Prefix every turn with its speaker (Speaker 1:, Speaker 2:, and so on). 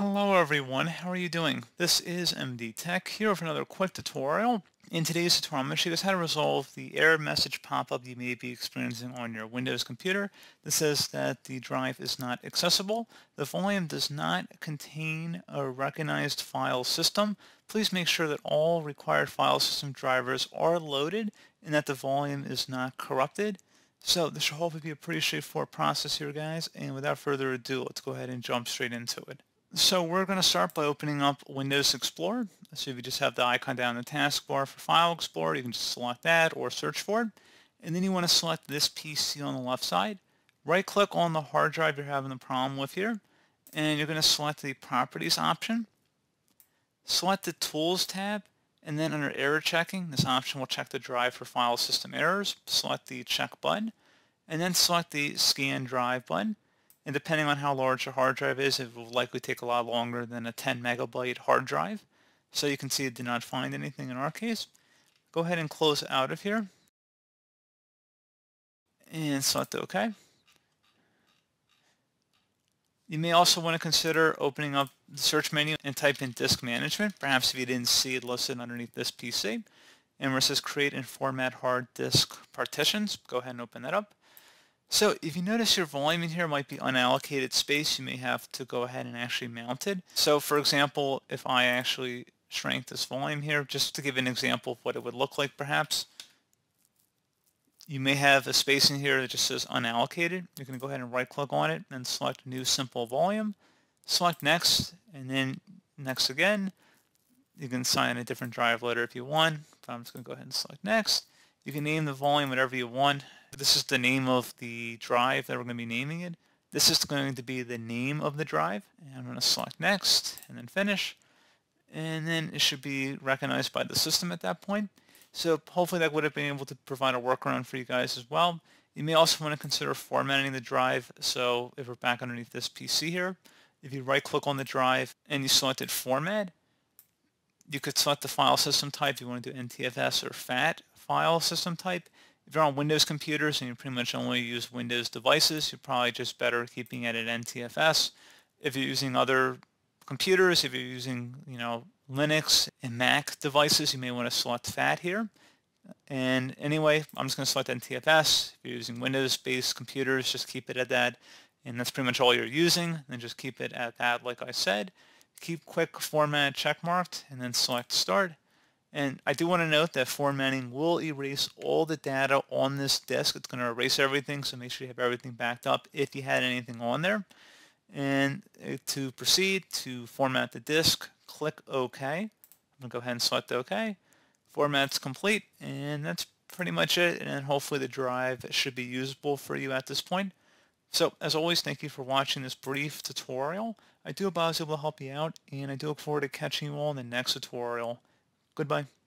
Speaker 1: Hello everyone, how are you doing? This is MD Tech here with another quick tutorial. In today's tutorial, I'm going to show you guys how to resolve the error message pop-up you may be experiencing on your Windows computer that says that the drive is not accessible. The volume does not contain a recognized file system. Please make sure that all required file system drivers are loaded and that the volume is not corrupted. So this should hopefully be a pretty straightforward process here, guys, and without further ado, let's go ahead and jump straight into it. So we're going to start by opening up Windows Explorer. So if you just have the icon down in the taskbar for File Explorer, you can just select that or search for it. And then you want to select this PC on the left side. Right-click on the hard drive you're having the problem with here, and you're going to select the Properties option. Select the Tools tab, and then under Error Checking, this option will check the drive for file system errors. Select the Check button, and then select the Scan Drive button and depending on how large your hard drive is, it will likely take a lot longer than a 10 megabyte hard drive. So you can see it did not find anything in our case. Go ahead and close out of here. And select OK. You may also want to consider opening up the search menu and type in disk management, perhaps if you didn't see it listed underneath this PC. And where it says create and format hard disk partitions, go ahead and open that up. So if you notice your volume in here might be unallocated space, you may have to go ahead and actually mount it. So for example, if I actually shrink this volume here, just to give an example of what it would look like perhaps, you may have a space in here that just says unallocated. You're going to go ahead and right click on it and select new simple volume. Select next and then next again. You can sign a different drive letter if you want. But I'm just going to go ahead and select next. You can name the volume whatever you want this is the name of the drive that we're going to be naming it. This is going to be the name of the drive, and I'm going to select Next, and then Finish, and then it should be recognized by the system at that point. So hopefully that would have been able to provide a workaround for you guys as well. You may also want to consider formatting the drive, so if we're back underneath this PC here, if you right-click on the drive and you selected Format, you could select the file system type. You want to do NTFS or FAT file system type. If you're on Windows computers and you pretty much only use Windows devices, you're probably just better keeping it at NTFS. If you're using other computers, if you're using, you know, Linux and Mac devices, you may want to select FAT here. And anyway, I'm just going to select NTFS. If you're using Windows-based computers, just keep it at that. And that's pretty much all you're using. Then just keep it at that, like I said. Keep quick format checkmarked, and then select Start. And I do want to note that formatting will erase all the data on this disk. It's going to erase everything, so make sure you have everything backed up if you had anything on there. And uh, to proceed to format the disk, click OK. I'm going to go ahead and select OK. Format's complete, and that's pretty much it. And hopefully the drive should be usable for you at this point. So, as always, thank you for watching this brief tutorial. I do hope I was able to help you out, and I do look forward to catching you all in the next tutorial. Goodbye.